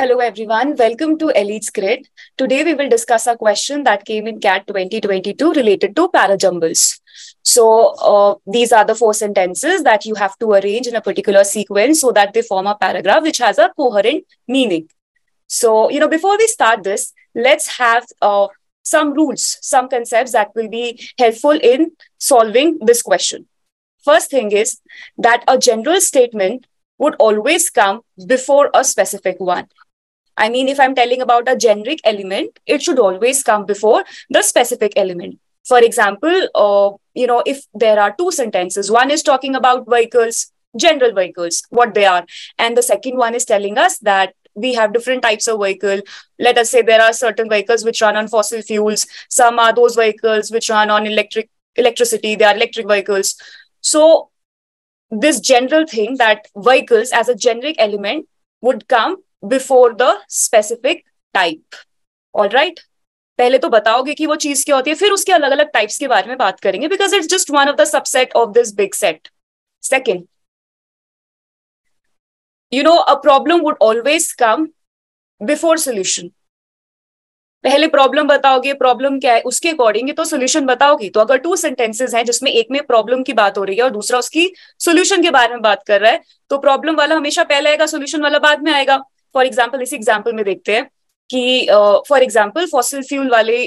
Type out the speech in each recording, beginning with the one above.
Hello everyone, welcome to Elites Grid. Today we will discuss a question that came in CAT 2022 related to parajumbles. So uh, these are the four sentences that you have to arrange in a particular sequence so that they form a paragraph which has a coherent meaning. So, you know, before we start this, let's have uh, some rules, some concepts that will be helpful in solving this question. First thing is that a general statement would always come before a specific one. I mean, if I'm telling about a generic element, it should always come before the specific element. For example, uh, you know, if there are two sentences, one is talking about vehicles, general vehicles, what they are, and the second one is telling us that we have different types of vehicle let us say there are certain vehicles which run on fossil fuels some are those vehicles which run on electric electricity they are electric vehicles so this general thing that vehicles as a generic element would come before the specific type all right पहले तो बताओगे कि वो चीज क्या होती है फिर उसके अलग अलग टाइप्स के बारे में बात करेंगे because it's just one of the subset of this big set second you know a problem would always come before solution पहले प्रॉब्लम बताओगे प्रॉब्लम क्या है उसके अकॉर्डिंग तो सोल्यूशन बताओगे तो अगर टू सेंटेंसेज हैं जिसमें एक में प्रॉब्लम की बात हो रही है और दूसरा उसकी सोल्यूशन के बारे में बात कर रहा है तो प्रॉब्लम वाला हमेशा पहले आएगा सोल्यूशन वाला बाद में आएगा फॉर एग्जाम्पल इसी एग्जाम्पल में देखते हैं कि फॉर एग्जाम्पल फॉसिल फ्यूल वाले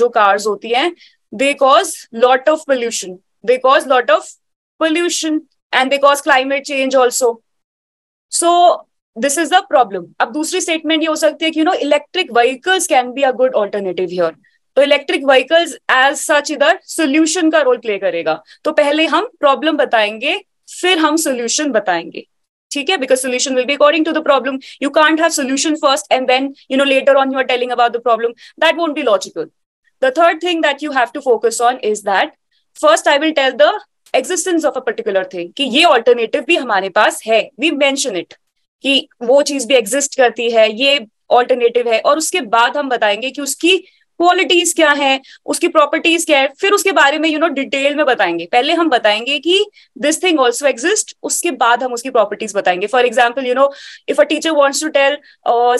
जो कार्स होती हैं they cause lot of pollution they cause lot of pollution and they cause climate change also so this is the problem अब दूसरी स्टेटमेंट ये हो सकती है कि you know electric vehicles can be a good alternative here तो electric vehicles as such इधर solution का रोल प्ले करेगा तो पहले हम प्रॉब्लम बताएंगे फिर हम सोल्यूशन बताएंगे ठीक है because solution will be according to the problem you can't have solution first and then you know later on you are telling about the problem that won't be logical the third thing that you have to focus on is that first I will tell the existence of a particular thing कि ये alternative भी हमारे पास है we mention it कि वो चीज भी exist करती है ये ऑल्टरनेटिव है और उसके बाद हम बताएंगे कि उसकी क्वालिटीज क्या है उसकी प्रॉपर्टीज क्या है फिर उसके बारे में यू नो डिटेल में बताएंगे पहले हम बताएंगे कि दिस थिंग ऑल्सो एग्जिस्ट उसके बाद हम उसकी प्रॉपर्टीज बताएंगे for example you know if a teacher wants to tell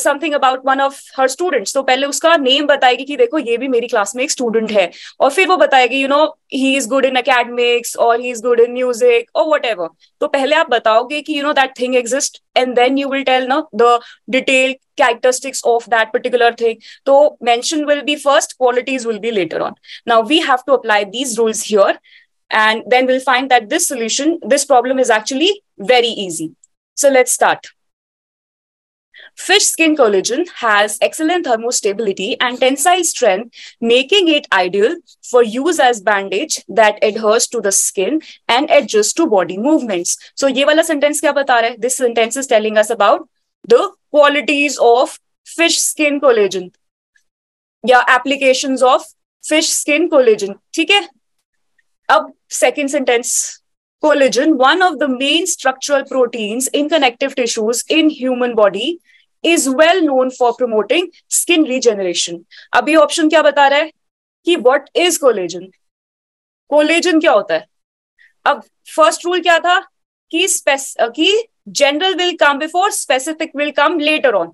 something about one of her students तो पहले उसका नेम बताएगी कि देखो ये भी मेरी क्लास में एक स्टूडेंट है और फिर वो बताएगी you you know know, he is good in academics और he is good in music और वट एवर तो पहले आप बताओगे कि you know that thing exist and then you will characteristics of that particular thing so mention will be first qualities will be later on now we have to apply these rules here and then we'll find that this solution this problem is actually very easy so let's start Fish skin collagen has excellent thermostability and tensile strength, making it ideal for use as bandage that adheres to the skin and adjusts to body movements. So ये वाला sentence क्या बता रहा This sentence is telling us about the qualities of fish skin collagen. या applications of fish skin collagen. ठीक है? अब second sentence. Collagen, one of the main structural proteins in connective tissues in human body, is well known for promoting skin regeneration अभी option क्या बता रहा है कि वॉट इज कोलेजन कोलेजन क्या होता है अब फर्स्ट रूल क्या था कि स्पेस कि general will come before specific will come later on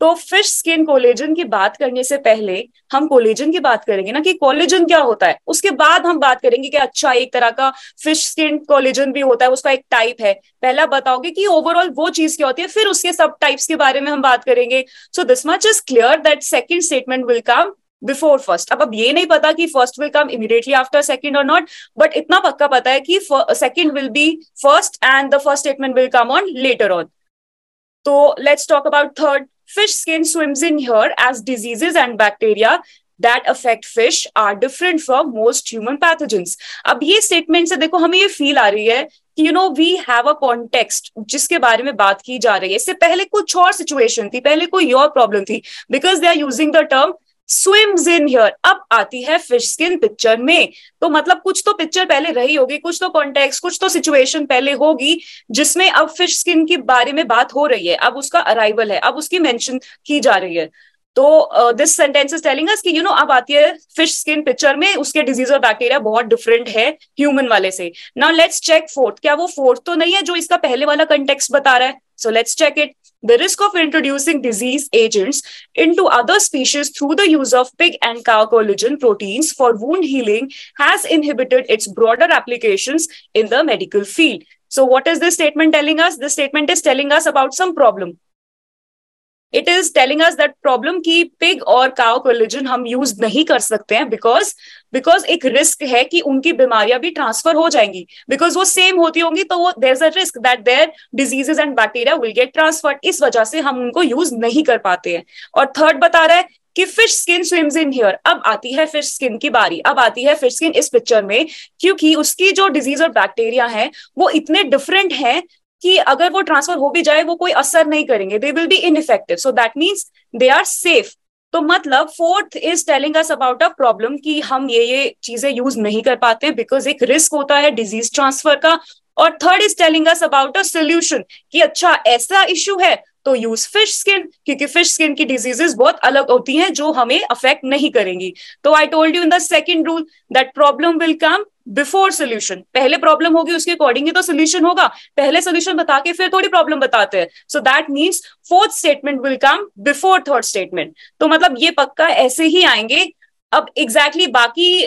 तो फिश स्किन कोलेजन की बात करने से पहले हम कोलेजन की बात करेंगे ना कि कोलेजन क्या होता है उसके बाद हम बात करेंगे कि अच्छा एक तरह का फिश स्किन कोलेजन भी होता है उसका एक टाइप है पहला बताओगे कि ओवरऑल वो चीज क्या होती है फिर उसके सब टाइप्स के बारे में हम बात करेंगे so this much is clear that second statement will come before first अब अब ये नहीं पता कि first will come immediately after second और नॉट बट इतना पक्का पता है कि second will be first and the first statement will come on later on तो let's talk about third Fish skin swims in here as diseases and bacteria that affect fish are different from most human pathogens अब ये statement से देखो हमें ये feel आ रही है कि you know we have a context जिसके बारे में बात की जा रही है इससे पहले कुछ और सिचुएशन थी पहले कोई और प्रॉब्लम थी because they are using the term swims in here अब आती है फिश स्किन पिक्चर में तो मतलब कुछ तो पिक्चर पहले रही होगी कुछ तो कॉन्टेक्स कुछ तो सिचुएशन पहले होगी जिसमें अब फिश स्किन के बारे में बात हो रही है अब उसका अराइवल है अब उसकी मेंशन की जा रही है तो this sentence is telling us कि यू you नो know, अब आती है फिश स्किन पिक्चर में उसके डिजीज और बैक्टीरिया बहुत डिफरेंट है ह्यूमन वाले से नाउ लेट्स चेक फोर्थ क्या वो फोर्थ तो नहीं है जो इसका पहले वाला कंटेक्स बता रहा है So let's check it. The risk of introducing disease agents into other species through the use of pig and cow collagen proteins for wound healing has inhibited its broader applications in the medical field. So, what is this statement telling us? This statement is telling us about some problem. It is telling us that problem की pig और cow को religion हम use नहीं कर सकते हैं because because एक risk है कि उनकी बीमारियां भी ट्रांसफर हो जाएंगी बिकॉज वो सेम होती होंगी तो वो there is a risk that their diseases and bacteria will get transfer इस वजह से हम उनको यूज नहीं कर पाते हैं और थर्ड बता रहा है कि fish skin swims in here अब आती है फिश स्किन की बारी अब आती है फिश स्किन इस पिक्चर में क्योंकि उसकी जो डिजीज और बैक्टीरिया है वो इतने डिफरेंट हैं कि अगर वो ट्रांसफर हो भी जाए वो कोई असर नहीं करेंगे they will be ineffective so that means they are safe तो मतलब fourth is telling us about a problem कि हम ये ये चीजें यूज नहीं कर पाते बिकॉज एक रिस्क होता है डिजीज ट्रांसफर का और third is telling us about a solution कि अच्छा ऐसा इश्यू है तो यूज फिश स्किन क्योंकि फिश स्किन की डिजीजेस बहुत अलग होती हैं जो हमें अफेक्ट नहीं करेंगी तो I told you in the second rule that problem will come before solution पहले प्रॉब्लम होगी उसके अकॉर्डिंग तो सोल्यूशन होगा पहले सोल्यूशन बता के फिर थोड़ी प्रॉब्लम बताते हैं so that means fourth statement will come before third statement तो मतलब ये पक्का ऐसे ही आएंगे अब एग्जैक्टली exactly बाकी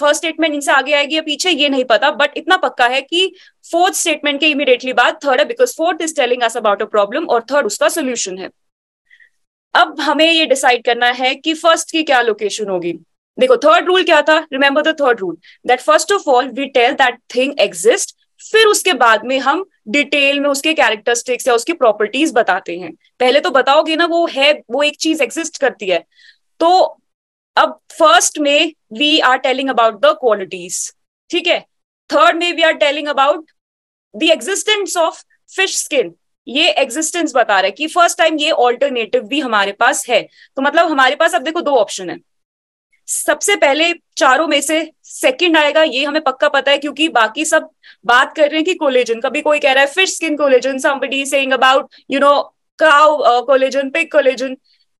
फर्स्ट स्टेटमेंट इनसे आगे आएगी या पीछे ये नहीं पता बट इतना पक्का है कि फोर्थ स्टेटमेंट के इमीडिएटली बाद थर्ड है because fourth is telling us about a problem और थर्ड उसका सोल्यूशन है अब हमें ये डिसाइड करना है कि फर्स्ट की क्या लोकेशन होगी देखो थर्ड रूल क्या था remember the third rule that first of all we tell that thing exist फिर उसके बाद में हम डिटेल में उसके कैरेक्टरिस्टिक्स या उसकी प्रॉपर्टीज बताते हैं पहले तो बताओगे ना वो है वो एक चीज एग्जिस्ट करती है तो अब फर्स्ट में we are telling about the qualities ठीक है थर्ड में we are telling about the existence of fish skin ये एग्जिस्टेंस बता रहा है कि फर्स्ट टाइम ये ऑल्टरनेटिव भी हमारे पास है तो मतलब हमारे पास अब देखो दो ऑप्शन है सबसे पहले चारों में से सेकंड आएगा ये हमें पक्का पता है क्योंकि बाकी सब बात कर रहे हैं कि कोलेजन कभी कोई कह रहा है fish skin collagen somebody saying about you know cow collagen pig collagen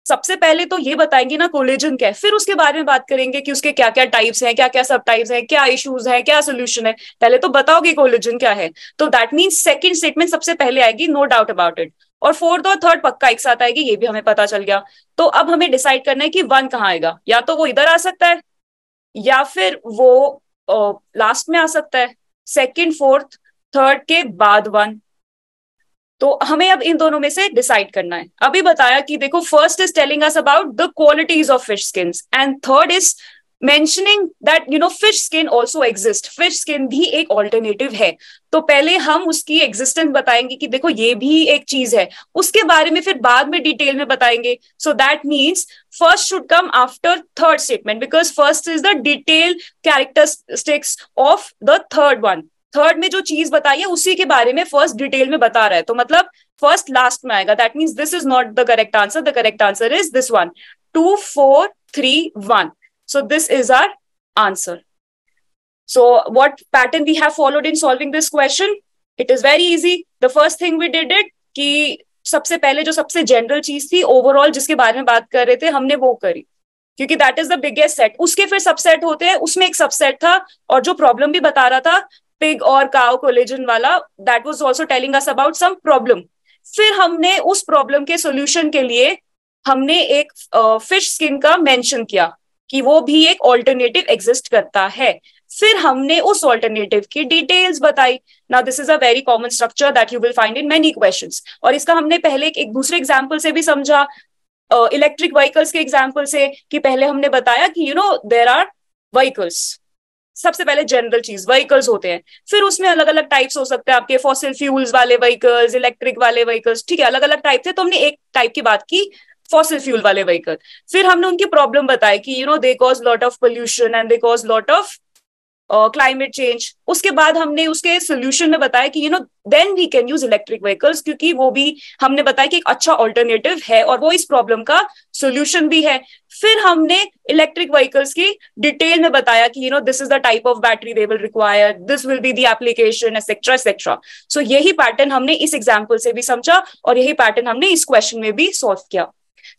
सबसे पहले तो ये बताएंगे ना कोलेजन क्या है फिर उसके बारे में बात करेंगे कि उसके क्या क्या टाइप्स हैं क्या क्या सब टाइप्स हैं क्या इश्यूज हैं क्या सोल्यूशन है पहले तो बताओगे कोलेजन क्या है तो दैट मीन्स सेकंड स्टेटमेंट सबसे पहले आएगी नो डाउट अबाउट इट और फोर्थ और थर्ड पक्का एक साथ आएगी ये भी हमें पता चल गया तो अब हमें डिसाइड करना है कि वन कहाँ आएगा या तो वो इधर आ सकता है या फिर वो लास्ट में आ सकता है सेकेंड फोर्थ थर्ड के बाद वन तो हमें अब इन दोनों में से डिसाइड करना है अभी बताया कि देखो first is telling us about the qualities of fish skin and third is mentioning that you know fish skin also exist fish skin भी एक ऑल्टरनेटिव है तो पहले हम उसकी एग्जिस्टेंस बताएंगे कि देखो ये भी एक चीज है उसके बारे में फिर बाद में डिटेल में बताएंगे so that means first should come after third statement because first is the detail characteristics of the third one third में जो चीज बताई है उसी के बारे में फर्स्ट डिटेल में बता रहा है तो मतलब फर्स्ट लास्ट में आएगा that means this is not the correct answer the correct answer is this one two four three one So this is our answer. So what pattern we have followed in solving this question? It is very easy. The first thing we did it कि सबसे पहले जो सबसे general चीज थी overall जिसके बारे में बात कर रहे थे हमने वो करी क्योंकि that is the biggest set उसके फिर सबसेट होते हैं उसमें एक सबसेट था और जो प्रॉब्लम भी बता रहा था पिग और काओ कोलेजन वाला that was also telling us about some problem फिर हमने उस प्रॉब्लम के सोल्यूशन के लिए हमने एक फिश स्किन का मैंशन किया कि वो भी एक ऑल्टरनेटिव एग्जिस्ट करता है फिर हमने उस ऑल्टरनेटिव की डिटेल्स बताई ना this is a very common structure that you will find in many question और इसका हमने पहले एक दूसरे एग्जाम्पल से भी समझा इलेक्ट्रिक uh, व्हीकल्स के एग्जाम्पल से कि पहले हमने बताया कि you know there are vehicles सबसे पहले जनरल चीज व्हीकल्स होते हैं फिर उसमें अलग अलग टाइप्स हो सकते हैं आपके फॉसिल फ्यूल्स वाले व्हीकल्स इलेक्ट्रिक वाले व्हीकल्स ठीक है अलग अलग टाइप थे तो हमने एक टाइप की बात की फॉसिल फ्यूल वाले व्हीकल फिर हमने उनकी प्रॉब्लम बताई कि you know they cause lot of pollution and they cause lot of climate change उसके बाद हमने उसके सोल्यूशन में बताया कि you know then we can use electric vehicles क्योंकि वो भी हमने बताया कि एक अच्छा ऑल्टरनेटिव है और वो इस प्रॉब्लम का सोल्यूशन भी है फिर हमने इलेक्ट्रिक व्हीकल्स की डिटेल में बताया कि you know this is the type of battery they will require this will be the application etcetera etcetera so यही पैटर्न हमने इस एग्जाम्पल से भी समझा और यही पैटर्न हमने इस क्वेश्चन में भी सॉल्व किया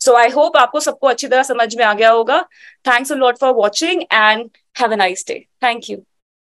सो आई होप आपको सबको अच्छी तरह समझ में आ गया होगा thanks a lot for watching and have a nice day thank you